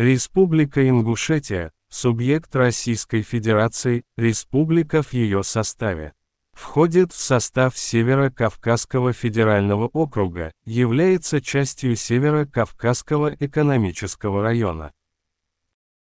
Республика Ингушетия, субъект Российской Федерации, республика в ее составе. Входит в состав Северо-Кавказского федерального округа, является частью Северо-Кавказского экономического района.